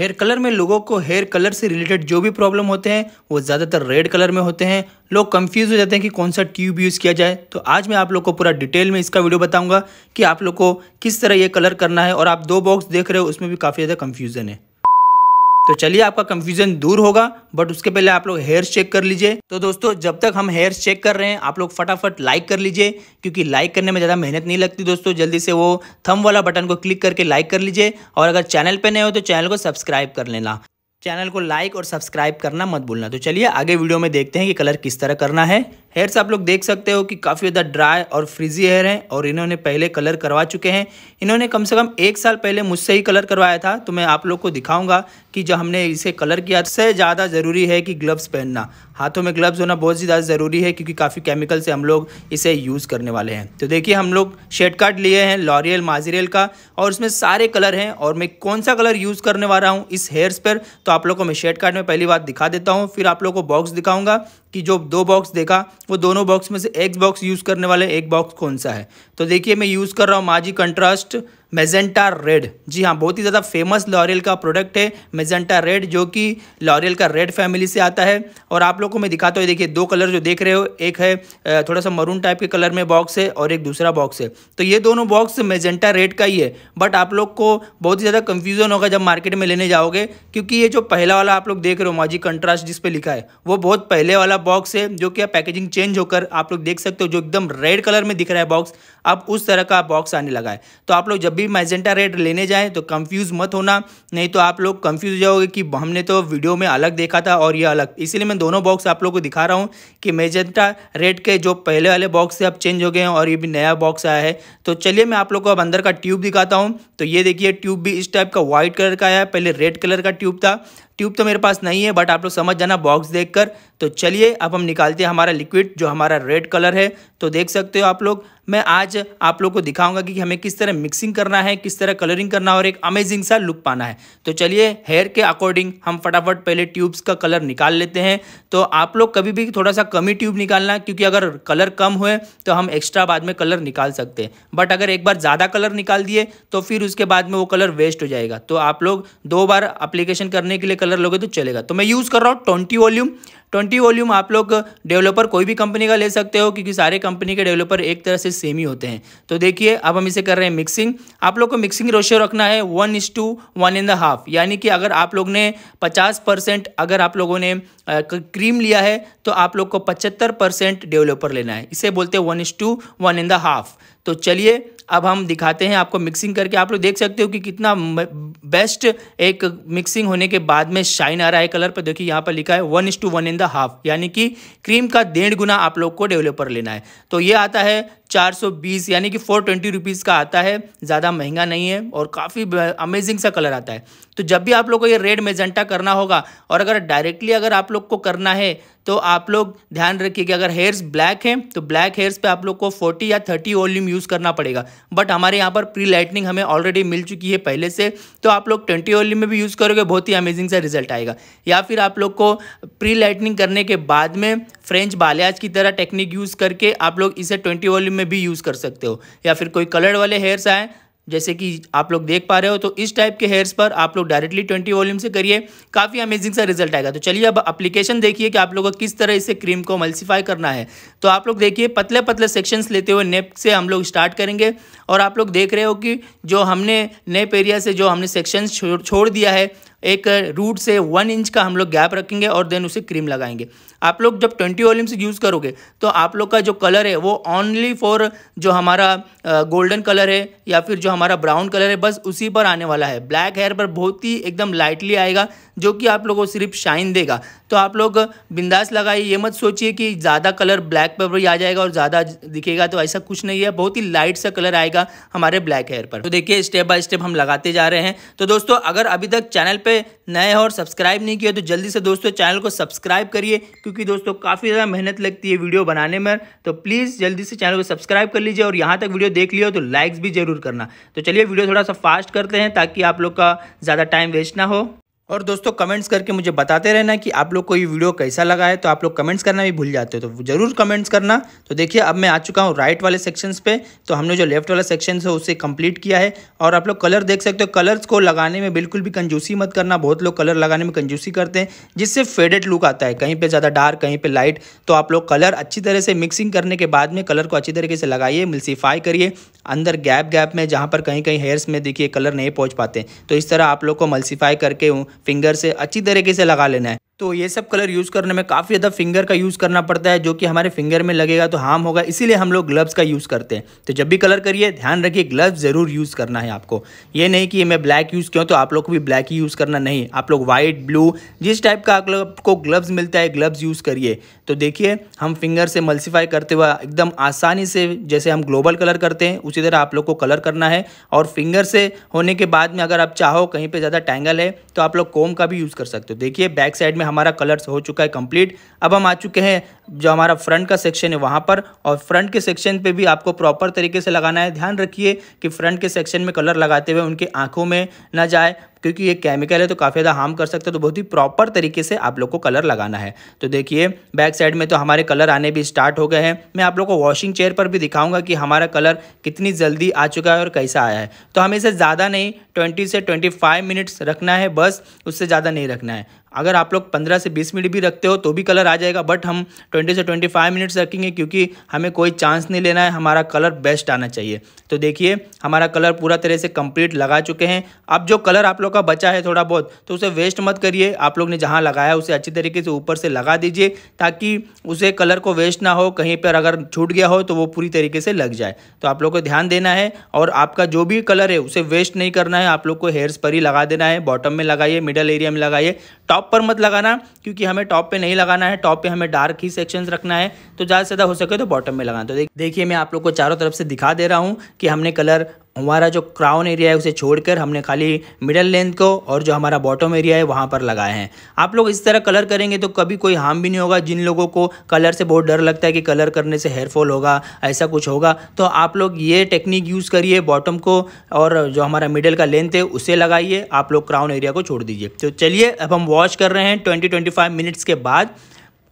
hair colour में लोगों को हेयर कलर से रिलेटेड जो भी प्रॉब्लम होते हैं वो ज़्यादातर रेड कलर में होते हैं लोग कंफ्यूज हो जाते हैं कि कौन सा ट्यूब यूज़ किया जाए तो आज मैं आप लोग को पूरा डिटेल में इसका वीडियो बताऊंगा कि आप लोग को किस तरह ये कलर करना है और आप दो बॉक्स देख रहे हो उसमें भी काफ़ी ज़्यादा कन्फ्यूज़न है तो चलिए आपका कंफ्यूजन दूर होगा बट उसके पहले आप लोग हेयर चेक कर लीजिए तो दोस्तों जब तक हम हेयर चेक कर रहे हैं आप लोग फटाफट लाइक कर लीजिए क्योंकि लाइक करने में ज़्यादा मेहनत नहीं लगती दोस्तों जल्दी से वो थम वाला बटन को क्लिक करके लाइक कर लीजिए और अगर चैनल पर नए हो तो चैनल को सब्सक्राइब कर लेना चैनल को लाइक और सब्सक्राइब करना मत भूलना तो चलिए आगे वीडियो में देखते हैं कि कलर किस तरह करना है हेयर्स आप लोग देख सकते हो कि काफ़ी ज़्यादा ड्राई और फ्रिजी हेयर हैं और इन्होंने पहले कलर करवा चुके हैं इन्होंने कम से कम एक साल पहले मुझसे ही कलर करवाया था तो मैं आप लोग को दिखाऊंगा कि जो हमने इसे कलर किया से ज़्यादा ज़रूरी है कि ग्लव्स पहनना हाथों में ग्लव्स होना बहुत ही ज़्यादा ज़रूरी है क्योंकि काफ़ी केमिकल से हम लोग इसे यूज़ करने वाले हैं तो देखिए हम लोग शेड कार्ड लिए हैं लॉरियल माजरियल का और उसमें सारे कलर हैं और मैं कौन सा कलर यूज़ करने वाला हूँ इस हेयर्स पर तो आप लोग को मैं शेड कार्ड में पहली बार दिखा देता हूँ फिर आप लोग को बॉक्स दिखाऊँगा कि जो दो बॉक्स देखा वो दोनों बॉक्स में से एक बॉक्स यूज़ करने वाले एक बॉक्स कौन सा है तो देखिए मैं यूज़ कर रहा हूँ माजी कंट्रास्ट मेजेंटा रेड जी हाँ बहुत ही ज़्यादा फेमस लॉरियल का प्रोडक्ट है मेजेंटा रेड जो कि लॉरियल का रेड फैमिली से आता है और आप लोगों को मैं दिखाता हूँ देखिए दो कलर जो देख रहे हो एक है थोड़ा सा मरून टाइप के कलर में बॉक्स है और एक दूसरा बॉक्स है तो ये दोनों बॉक्स मेजेंटा रेड का ही है बट आप लोग को बहुत ही ज़्यादा कन्फ्यूज़न होगा जब मार्केट में लेने जाओगे क्योंकि ये जो पहला वाला आप लोग देख रहे हो माजी कंट्रास्ट जिस पर लिखा है वो बहुत पहले वाला बॉक्स है जो कि पैकेजिंग चेंज होकर आप लोग देख सकते हो जो एकदम रेड कलर में दिख रहा है बॉक्स अब उस तरह का बॉक्स आने लगा है तो आप लोग जब भी मैजेंटा रेड लेने जाएँ तो कंफ्यूज मत होना नहीं तो आप लोग कंफ्यूज जाओगे कि हमने तो वीडियो में अलग देखा था और ये अलग इसीलिए मैं दोनों बॉक्स आप लोग को दिखा रहा हूँ कि मैजेंटा रेड के जो पहले वाले बॉक्स से अब चेंज हो गए हैं और ये भी नया बॉक्स आया है तो चलिए मैं आप लोग को अब अंदर का ट्यूब दिखाता हूँ तो ये देखिए ट्यूब भी इस टाइप का व्हाइट कलर का आया है पहले रेड कलर का ट्यूब था ट्यूब तो मेरे पास नहीं है बट आप लोग समझ जाना बॉक्स देखकर तो चलिए अब हम निकालते हैं हमारा लिक्विड जो हमारा रेड कलर है तो देख सकते हो आप लोग मैं आज आप लोग को दिखाऊंगा कि हमें किस तरह मिक्सिंग करना है किस तरह कलरिंग करना है और एक अमेजिंग सा लुक पाना है तो चलिए हेयर के अकॉर्डिंग हम फटाफट पहले ट्यूब्स का कलर निकाल लेते हैं तो आप लोग कभी भी थोड़ा सा कम ही ट्यूब निकालना क्योंकि अगर कलर कम हुए तो हम एक्स्ट्रा बाद में कलर निकाल सकते हैं बट अगर एक बार ज़्यादा कलर निकाल दिए तो फिर उसके बाद में वो कलर वेस्ट हो जाएगा तो आप लोग दो बार अप्लीकेशन करने के लिए कलर लोगे तो चलेगा तो मैं यूज़ कर रहा हूँ ट्वेंटी वॉल्यूम ट्वेंटी वॉल्यूम आप लोग डेवलपर कोई भी कंपनी का ले सकते हो क्योंकि सारे कंपनी के डेवलपर एक तरह से सेम ही होते हैं तो देखिए अब हम इसे कर रहे हैं मिक्सिंग आप लोग को मिक्सिंग रोशियो रखना है one is to one in the half यानी कि अगर आप लोग ने पचास परसेंट अगर आप लोगों ने क्रीम लिया है तो आप लोग को पचहत्तर परसेंट डेवलपर लेना है इसे बोलते हैं one is to one in the half तो चलिए अब हम दिखाते हैं आपको मिक्सिंग करके आप लोग देख सकते हो कि कितना बेस्ट एक मिक्सिंग होने के बाद में शाइन आ रहा है कलर पर देखिए यहाँ पर लिखा है one is to one in the half यानी कि क्रीम का डेढ़ गुना आप लोग को डेवलपर लेना है तो ये आता है 420 यानी कि 420 ट्वेंटी का आता है ज़्यादा महंगा नहीं है और काफ़ी अमेजिंग सा कलर आता है तो जब भी आप लोग को ये रेड मेजेंटा करना होगा और अगर डायरेक्टली अगर आप लोग को करना है तो आप लोग ध्यान रखिए कि अगर हेयर्स ब्लैक हैं तो ब्लैक हेयर्स पे आप लोग को 40 या 30 वॉल्यूम यूज़ करना पड़ेगा बट हमारे यहाँ पर प्री लाइटनिंग हमें ऑलरेडी मिल चुकी है पहले से तो आप लोग ट्वेंटी वॉल्यूम में भी यूज़ करोगे बहुत ही अमेजिंग सा रिजल्ट आएगा या फिर आप लोग को प्री लाइटनिंग करने के बाद में फ्रेंच बालियाज की तरह टेक्निक यूज़ करके आप लोग इसे ट्वेंटी वॉल्यूम में में भी यूज़ कर सकते हो या फिर कोई कलर्ड वाले हेयर्स आए जैसे कि आप लोग देख पा रहे हो तो इस टाइप के हेयर्स पर आप लोग डायरेक्टली ट्वेंटी वॉल्यूम से करिए काफ़ी अमेजिंग सा रिजल्ट आएगा तो चलिए अब अप्लीकेशन देखिए कि आप लोगों को किस तरह इसे क्रीम को मल्सीफाई करना है तो आप लोग देखिए पतले पतले सेक्शंस लेते हुए नेप से हम लोग स्टार्ट करेंगे और आप लोग देख रहे हो कि जो हमने नेप एरिया से जो हमने सेक्शंस छोड़ दिया है एक रूट से वन इंच का हम लोग गैप रखेंगे और देन उसे क्रीम लगाएंगे आप लोग जब ट्वेंटी वॉल्यूम्स यूज़ करोगे तो आप लोग का जो कलर है वो ओनली फॉर जो हमारा गोल्डन कलर है या फिर जो हमारा ब्राउन कलर है बस उसी पर आने वाला है ब्लैक हेयर पर बहुत ही एकदम लाइटली आएगा जो कि आप लोगों को सिर्फ शाइन देगा तो आप लोग बिंदास लगाइए ये मत सोचिए कि ज़्यादा कलर ब्लैक पर भी आ जाएगा और ज़्यादा दिखेगा तो ऐसा कुछ नहीं है बहुत ही लाइट सा कलर आएगा हमारे ब्लैक हेयर पर तो देखिए स्टेप बाय स्टेप हम लगाते जा रहे हैं तो दोस्तों अगर अभी तक चैनल पर नए हो और सब्सक्राइब नहीं किया तो जल्दी से दोस्तों चैनल को सब्सक्राइब करिए क्योंकि क्योंकि दोस्तों काफ़ी ज़्यादा मेहनत लगती है वीडियो बनाने में तो प्लीज़ जल्दी से चैनल को सब्सक्राइब कर लीजिए और यहाँ तक वीडियो देख लियो तो लाइक्स भी जरूर करना तो चलिए वीडियो थोड़ा सा फास्ट करते हैं ताकि आप लोग का ज़्यादा टाइम वेस्ट ना हो और दोस्तों कमेंट्स करके मुझे बताते रहना कि आप लोग को ये वीडियो कैसा लगा है तो आप लोग कमेंट्स करना भी भूल जाते हो तो ज़रूर कमेंट्स करना तो देखिए अब मैं आ चुका हूँ राइट वाले सेक्शंस पे तो हमने जो लेफ्ट वाला सेक्शन है उसे कंप्लीट किया है और आप लोग कलर देख सकते हो कलर्स को लगाने में बिल्कुल भी कंजूसी मत करना बहुत लोग कलर लगाने में कंजूसी करते हैं जिससे फेडेड लुक आता है कहीं पर ज़्यादा डार्क कहीं पर लाइट तो आप लोग कलर अच्छी तरह से मिक्सिंग करने के बाद में कलर को अच्छी तरीके से लगाइए मिल्सीफाई करिए अंदर गैप गैप में जहाँ पर कहीं कहीं हेयर्स में देखिए कलर नहीं पहुँच पाते तो इस तरह आप लोग को मल्सीफाई करके फिंगर से अच्छी तरीके से लगा लेना है तो ये सब कलर यूज़ करने में काफ़ी ज़्यादा फिंगर का यूज़ करना पड़ता है जो कि हमारे फिंगर में लगेगा तो हार्म होगा इसीलिए हम लोग ग्लव्स का यूज़ करते हैं तो जब भी कलर करिए ध्यान रखिए ग्लव्स ज़रूर यूज़ करना है आपको ये नहीं कि मैं ब्लैक यूज़ क्यों तो आप लोग को भी ब्लैक ही यूज़ करना नहीं आप लोग व्हाइट ब्लू जिस टाइप का आप लोग को ग्लव्स मिलता है ग्लव्स यूज़ करिए तो देखिए हम फिंगर से मल्सीफाई करते हुए एकदम आसानी से जैसे हम ग्लोबल कलर करते हैं उसी तरह आप लोग को कलर करना है और फिंगर से होने के बाद में अगर आप चाहो कहीं पर ज़्यादा टैंगल है तो आप लोग कोम का भी यूज़ कर सकते हो देखिए बैक साइड में में हमारा कलर्स हो चुका है कंप्लीट अब हम आ चुके हैं जो हमारा फ्रंट का सेक्शन है वहाँ पर और फ्रंट के सेक्शन पे भी आपको प्रॉपर तरीके से लगाना है ध्यान रखिए कि फ्रंट के सेक्शन में कलर लगाते हुए उनके आँखों में ना जाए क्योंकि ये केमिकल है तो काफ़ी ज़्यादा हार्म कर सकता है तो बहुत ही प्रॉपर तरीके से आप लोग को कलर लगाना है तो देखिए बैक साइड में तो हमारे कलर आने भी स्टार्ट हो गए हैं मैं आप लोग को वॉशिंग चेयर पर भी दिखाऊंगा कि हमारा कलर कितनी जल्दी आ चुका है और कैसा आया है तो हमें इसे ज़्यादा नहीं ट्वेंटी से ट्वेंटी मिनट्स रखना है बस उससे ज़्यादा नहीं रखना है अगर आप लोग 15 से 20 मिनट भी रखते हो तो भी कलर आ जाएगा बट हम 20 से 25 मिनट्स रखेंगे क्योंकि हमें कोई चांस नहीं लेना है हमारा कलर बेस्ट आना चाहिए तो देखिए हमारा कलर पूरा तरह से कंप्लीट लगा चुके हैं अब जो कलर आप लोग का बचा है थोड़ा बहुत तो उसे वेस्ट मत करिए आप लोग ने जहाँ लगाया उसे अच्छी तरीके से ऊपर से लगा दीजिए ताकि उसे कलर को वेस्ट ना हो कहीं पर अगर छूट गया हो तो वो पूरी तरीके से लग जाए तो आप लोग को ध्यान देना है और आपका जो भी कलर है उसे वेस्ट नहीं करना है आप लोग को हेयर्स पर ही लगा देना है बॉटम में लगाइए मिडल एरिया में लगाइए टॉप टॉप पर मत लगाना क्योंकि हमें टॉप पे नहीं लगाना है टॉप पे हमें डार्क ही सेक्शंस रखना है तो ज़्यादा से ज़्यादा हो सके तो बॉटम में लगाना तो देखिए मैं आप लोग को चारों तरफ से दिखा दे रहा हूँ कि हमने कलर हमारा जो क्राउन एरिया है उसे छोड़कर हमने खाली मिडल लेंथ को और जो हमारा बॉटम एरिया है वहाँ पर लगाए हैं आप लोग इस तरह कलर करेंगे तो कभी कोई हार्म भी नहीं होगा जिन लोगों को कलर से बहुत डर लगता है कि कलर करने से हेयरफॉल होगा ऐसा कुछ होगा तो आप लोग ये टेक्निक यूज़ करिए बॉटम को और जो हमारा मिडल का लेंथ है उसे लगाइए आप लोग क्राउन एरिया को छोड़ दीजिए तो चलिए अब हम वॉश कर रहे हैं ट्वेंटी ट्वेंटी मिनट्स के बाद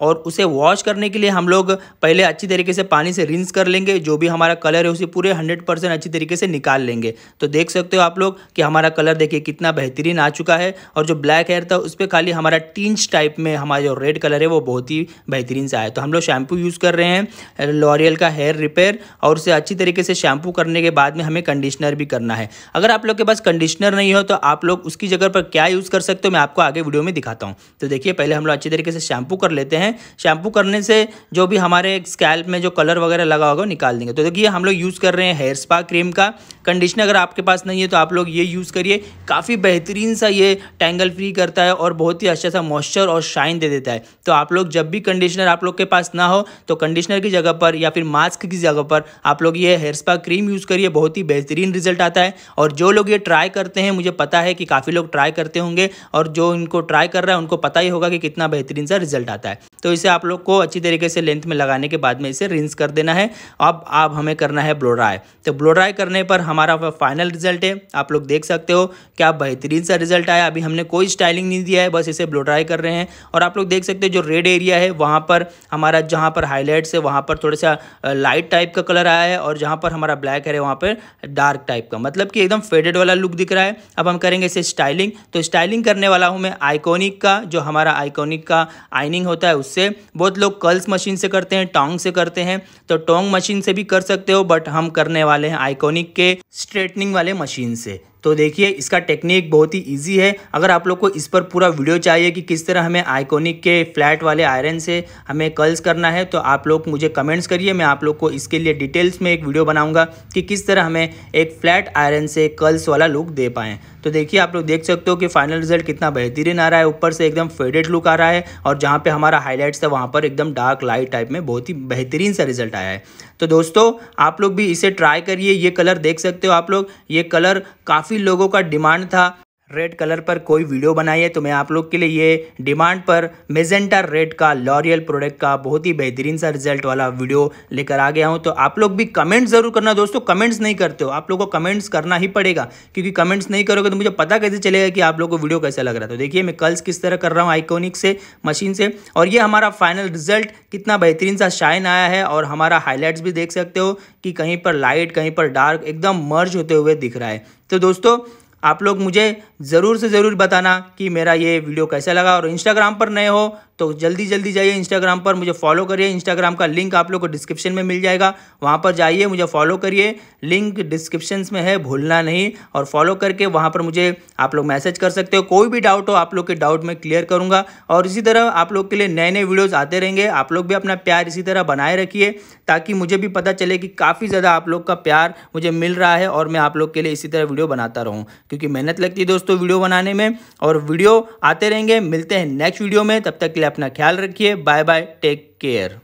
और उसे वॉश करने के लिए हम लोग पहले अच्छी तरीके से पानी से रिंस कर लेंगे जो भी हमारा कलर है उसे पूरे हंड्रेड परसेंट अच्छी तरीके से निकाल लेंगे तो देख सकते हो आप लोग कि हमारा कलर देखिए कितना बेहतरीन आ चुका है और जो ब्लैक हेयर था उस पर खाली हमारा टींच टाइप में हमारा जो रेड कलर है वो बहुत ही बेहतरीन से आया तो हम लोग शैम्पू यूज़ कर रहे हैं लॉरियल का हेयर रिपेयर और उसे अच्छी तरीके से शैम्पू करने के बाद में हमें कंडीशनर भी करना है अगर आप लोग के पास कंडीशनर नहीं हो तो आप लोग उसकी जगह पर क्या यूज़ कर सकते हो मैं आपको आगे वीडियो में दिखाता हूँ तो देखिए पहले हम लोग अच्छी तरीके से शैम्पू कर लेते हैं हैं शैम्पू करने से जो भी हमारे स्कैल्प में जो कलर वगैरह लगा होगा निकाल देंगे तो देखिए हम लोग यूज़ कर रहे हैं हेयर स्पा क्रीम का कंडीशनर अगर आपके पास नहीं है तो आप लोग ये यूज़ करिए काफ़ी बेहतरीन सा ये टैंगल फ्री करता है और बहुत ही अच्छा सा मॉइस्चर और शाइन दे देता है तो आप लोग जब भी कंडीशनर आप लोग के पास ना हो तो कंडीशनर की जगह पर या फिर मास्क की जगह पर आप लोग ये हेयर स्पा क्रीम यूज़ करिए बहुत ही बेहतरीन रिजल्ट आता है और जो लोग ये ट्राई करते हैं मुझे पता है कि काफ़ी लोग ट्राई करते होंगे और जो इनको ट्राई कर रहा है उनको पता ही होगा कि कितना बेहतरीन सा रिजल्ट आता है तो इसे आप लोग को अच्छी तरीके से लेंथ में लगाने के बाद में इसे रिंस कर देना है अब आप हमें करना है ब्लो ड्राई तो ब्लो ड्राई करने पर हमारा फाइनल रिजल्ट है आप लोग देख सकते हो क्या बेहतरीन सा रिजल्ट आया अभी हमने कोई स्टाइलिंग नहीं दिया है बस इसे ब्लो ड्राई कर रहे हैं और आप लोग देख सकते हो जो रेड एरिया है वहाँ पर हमारा जहाँ पर हाईलाइट्स है वहाँ पर थोड़ा सा लाइट टाइप का कलर आया है और जहाँ पर हमारा ब्लैक है वहाँ पर डार्क टाइप का मतलब कि एकदम फेडेड वाला लुक दिख रहा है अब हम करेंगे इसे स्टाइलिंग तो स्टाइलिंग करने वाला हूँ मैं आइकॉनिक का जो हमारा आइकोनिक का आइनिंग होता है उस उससे बहुत लोग कर्ल्स मशीन से करते हैं टोंग से करते हैं तो टोंग मशीन से भी कर सकते हो बट हम करने वाले हैं आइकोनिक के स्ट्रेटनिंग वाले मशीन से तो देखिए इसका टेक्निक बहुत ही इजी है अगर आप लोग को इस पर पूरा वीडियो चाहिए कि किस तरह हमें आइकोनिक के फ्लैट वाले आयरन से हमें कर्ल्स करना है तो आप लोग मुझे कमेंट्स करिए मैं आप लोग को इसके लिए डिटेल्स में एक वीडियो बनाऊंगा कि किस तरह हमें एक फ्लैट आयरन से कर्ल्स वाला लुक दे पाएँ तो देखिए आप लोग देख सकते हो कि फाइनल रिजल्ट कितना बेहतरीन आ रहा है ऊपर से एकदम फेडेड लुक आ रहा है और जहाँ पर हमारा हाईलाइट्स था वहाँ पर एकदम डार्क लाइट टाइप में बहुत ही बेहतरीन सा रिजल्ट आया है तो दोस्तों आप लोग भी इसे ट्राई करिए ये कलर देख सकते हो आप लोग ये कलर काफ़ी काफ़ी लोगों का डिमांड था रेड कलर पर कोई वीडियो बनाइए तो मैं आप लोग के लिए ये डिमांड पर मेजेंटा रेड का लॉरियल प्रोडक्ट का बहुत ही बेहतरीन सा रिजल्ट वाला वीडियो लेकर आ गया हूँ तो आप लोग भी कमेंट ज़रूर करना दोस्तों कमेंट्स नहीं करते हो आप लोग को कमेंट्स करना ही पड़ेगा क्योंकि कमेंट्स नहीं करोगे तो मुझे पता कैसे चलेगा कि आप लोग को वीडियो कैसा लग रहा है तो देखिए मैं कल्स किस तरह कर रहा हूँ आइकोनिक से मशीन से और ये हमारा फाइनल रिजल्ट कितना बेहतरीन सा शाइन आया है और हमारा हाईलाइट्स भी देख सकते हो कि कहीं पर लाइट कहीं पर डार्क एकदम मर्ज होते हुए दिख रहा है तो दोस्तों आप लोग मुझे ज़रूर से ज़रूर बताना कि मेरा ये वीडियो कैसा लगा और इंस्टाग्राम पर नए हो तो जल्दी जल्दी जाइए इंस्टाग्राम पर मुझे फॉलो करिए इंस्टाग्राम का लिंक आप लोग को डिस्क्रिप्शन में मिल जाएगा वहाँ पर जाइए मुझे फॉलो करिए लिंक डिस्क्रिप्शन में है भूलना नहीं और फॉलो करके वहाँ पर मुझे आप लोग मैसेज कर सकते हो कोई भी डाउट हो आप लोग के डाउट में क्लियर करूँगा और इसी तरह आप लोग के लिए नए नए वीडियोज़ आते रहेंगे आप लोग भी अपना प्यार इसी तरह बनाए रखिए ताकि मुझे भी पता चले कि काफ़ी ज़्यादा आप लोग का प्यार मुझे मिल रहा है और मैं आप लोग के लिए इसी तरह वीडियो बनाता रहूँ क्योंकि मेहनत लगती है दोस्तों वीडियो बनाने में और वीडियो आते रहेंगे मिलते हैं नेक्स्ट वीडियो में तब तक के लिए अपना ख्याल रखिए बाय बाय टेक केयर